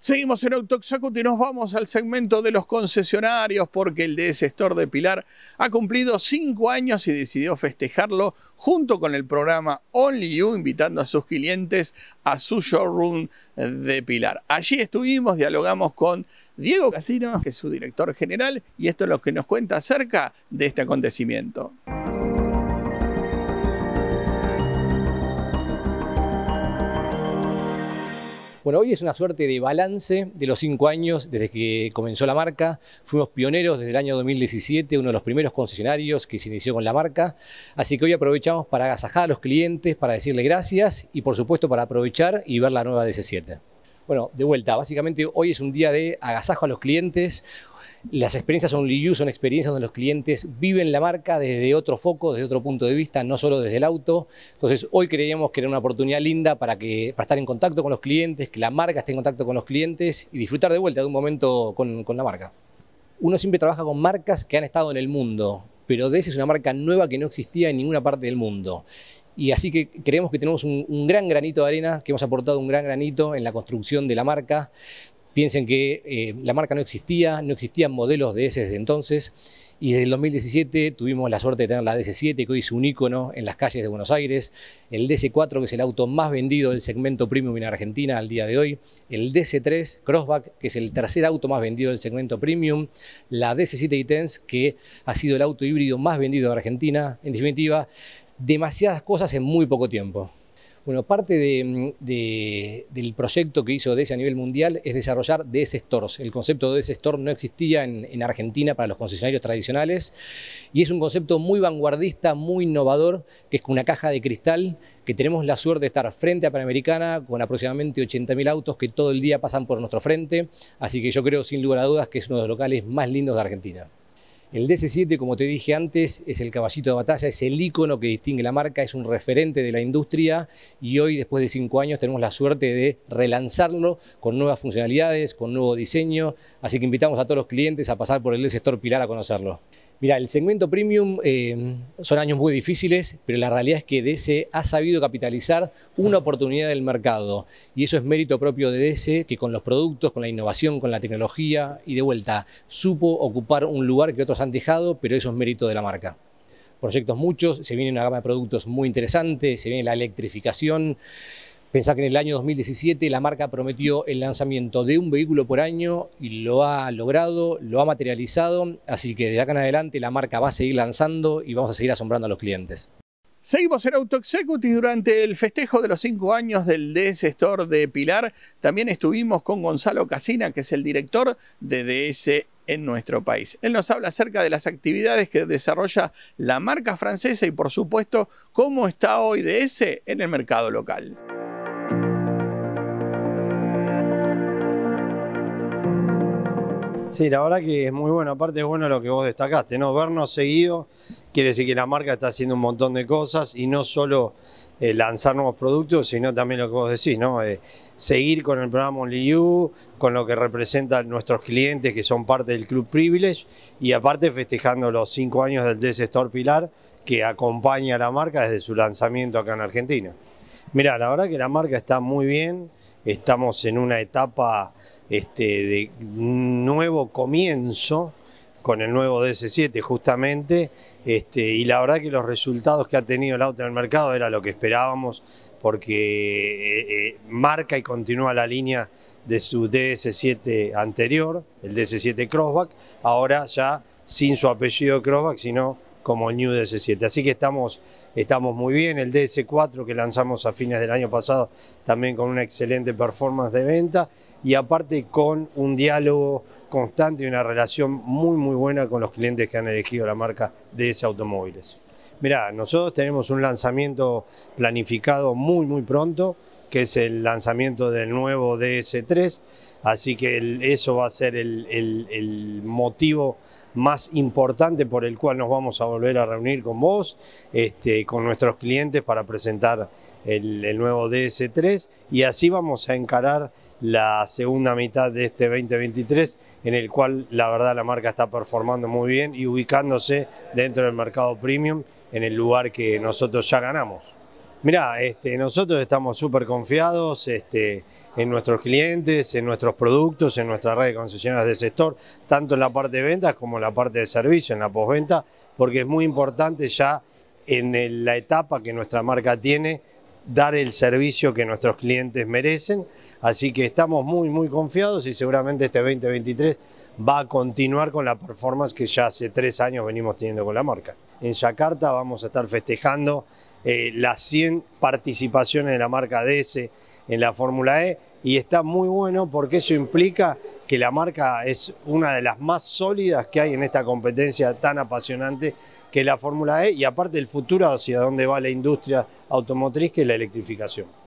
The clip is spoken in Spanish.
Seguimos en Autoxacut y nos vamos al segmento de los concesionarios porque el DS Store de Pilar ha cumplido cinco años y decidió festejarlo junto con el programa Only You, invitando a sus clientes a su showroom de Pilar. Allí estuvimos, dialogamos con Diego Casino, que es su director general, y esto es lo que nos cuenta acerca de este acontecimiento. Bueno, hoy es una suerte de balance de los cinco años desde que comenzó la marca. Fuimos pioneros desde el año 2017, uno de los primeros concesionarios que se inició con la marca. Así que hoy aprovechamos para agasajar a los clientes, para decirles gracias y por supuesto para aprovechar y ver la nueva DC7. Bueno, de vuelta, básicamente hoy es un día de agasajo a los clientes, las experiencias Only you son experiencias donde los clientes viven la marca desde otro foco, desde otro punto de vista, no solo desde el auto. Entonces, hoy creíamos que era una oportunidad linda para, que, para estar en contacto con los clientes, que la marca esté en contacto con los clientes y disfrutar de vuelta de un momento con, la marca. Uno siempre trabaja con marcas que han estado en el mundo, pero DS es una marca nueva que no existía en ninguna parte del mundo. Y así que creemos que tenemos un, gran granito de arena, que hemos aportado un gran granito en la construcción de la marca. Piensen que eh, la marca no existía, no existían modelos de ese desde entonces y desde el 2017 tuvimos la suerte de tener la DC7 que hoy es un ícono en las calles de Buenos Aires, el DC4 que es el auto más vendido del segmento premium en Argentina al día de hoy, el DC3 Crossback que es el tercer auto más vendido del segmento premium, la DC7 Itens, que ha sido el auto híbrido más vendido en Argentina, en definitiva, demasiadas cosas en muy poco tiempo. Bueno, parte mm, del proyecto que hizo DES a nivel mundial es desarrollar DS Stores. El concepto de DS Store no existía en, Argentina para los concesionarios tradicionales y es un concepto muy vanguardista, muy innovador, que es una caja de cristal que tenemos la suerte de estar frente a Panamericana con aproximadamente 80.000 autos que todo el día pasan por nuestro frente. Así que yo creo sin lugar a dudas que es uno de los locales más lindos de Argentina. El DC7, como te dije antes, es el caballito de batalla, es el icono que distingue la marca, es un referente de la industria y hoy, después de cinco años, tenemos la suerte de relanzarlo con nuevas funcionalidades, con nuevo diseño. Así que invitamos a todos los clientes a pasar por el sector Pilar a conocerlo. Mira, el segmento premium eh, son años muy difíciles, pero la realidad es que DC ha sabido capitalizar una oportunidad del mercado y eso es mérito propio de DC que con los productos, con la innovación, con la tecnología y de vuelta supo ocupar un lugar que otros han dejado, pero eso es mérito de la marca proyectos muchos, se viene una gama de productos muy interesantes, se viene la electrificación, Pensá que en el año 2017 la marca prometió el lanzamiento de un vehículo por año y lo ha logrado, lo ha materializado, así que de acá en adelante la marca va a seguir lanzando y vamos a seguir asombrando a los clientes. Seguimos en Auto Executive durante el festejo de los cinco años del DS Store de Pilar. También estuvimos con Gonzalo Casina, que es el director de DS en nuestro país. Él nos habla acerca de las actividades que desarrolla la marca francesa y por supuesto cómo está hoy DS en el mercado local. Sí, la verdad que es muy bueno. Aparte es bueno lo que vos destacaste, ¿no? Vernos seguido quiere decir que la marca está haciendo un montón de cosas y no solo eh, lanzar nuevos productos, sino también lo que vos decís, ¿no? Eh, seguir con el programa Only con lo que representan nuestros clientes que son parte del Club Privilege y aparte festejando los cinco años del DS Store Pilar que acompaña a la marca desde su lanzamiento acá en Argentina. Mira, la verdad que la marca está muy bien, estamos en una etapa este, de nuevo comienzo con el nuevo DS7 justamente, este, y la verdad que los resultados que ha tenido el auto en el mercado era lo que esperábamos, porque eh, eh, marca y continúa la línea de su DS7 anterior, el DS7 Crossback, ahora ya sin su apellido Crossback, sino como el New DS7. Así que estamos, estamos muy bien. El DS4 que lanzamos a fines del año pasado también con una excelente performance de venta y aparte con un diálogo constante y una relación muy muy buena con los clientes que han elegido la marca DS Automóviles. Mirá, nosotros tenemos un lanzamiento planificado muy muy pronto, que es el lanzamiento del nuevo DS3, así que eso va a ser el motivo más importante por el cual nos vamos a volver a reunir con vos, este, con nuestros clientes para presentar el, nuevo DS3 y así vamos a encarar la segunda mitad de este 2023 en el cual la verdad la marca está performando muy bien y ubicándose dentro del mercado premium en el lugar que nosotros ya ganamos. Mirá, este, nosotros estamos súper confiados, este, en nuestros clientes, en nuestros productos, en nuestra red de concesionarias del sector, tanto en la parte de ventas como en la parte de servicio, en la postventa, porque es muy importante ya en la etapa que nuestra marca tiene dar el servicio que nuestros clientes merecen. Así que estamos muy, muy confiados y seguramente este 2023 va a continuar con la performance que ya hace tres años venimos teniendo con la marca. En Yakarta vamos a estar festejando eh, las 100 participaciones de la marca DS en la Fórmula E y está muy bueno porque eso implica que la marca es una de las más sólidas que hay en esta competencia tan apasionante que es la Fórmula E y aparte el futuro hacia dónde va la industria automotriz que es la electrificación.